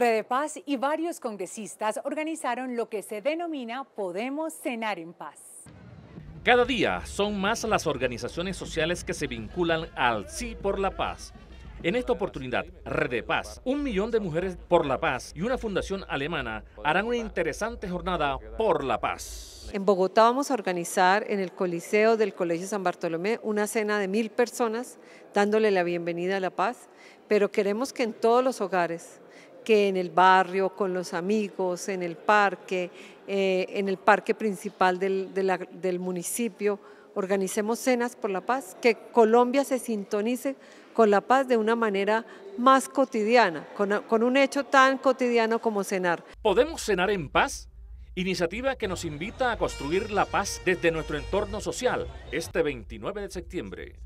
de Paz y varios congresistas organizaron lo que se denomina Podemos Cenar en Paz. Cada día son más las organizaciones sociales que se vinculan al Sí por la Paz. En esta oportunidad, de Paz, un millón de mujeres por la paz y una fundación alemana harán una interesante jornada por la paz. En Bogotá vamos a organizar en el Coliseo del Colegio San Bartolomé una cena de mil personas dándole la bienvenida a la paz, pero queremos que en todos los hogares que en el barrio, con los amigos, en el parque, eh, en el parque principal del, municipio, organicemos cenas por la paz, que Colombia se sintonice con la paz de una manera más cotidiana, con, con, un hecho tan cotidiano como cenar. ¿Podemos cenar en paz? Iniciativa que nos invita a construir la paz desde nuestro entorno social este 29 de septiembre.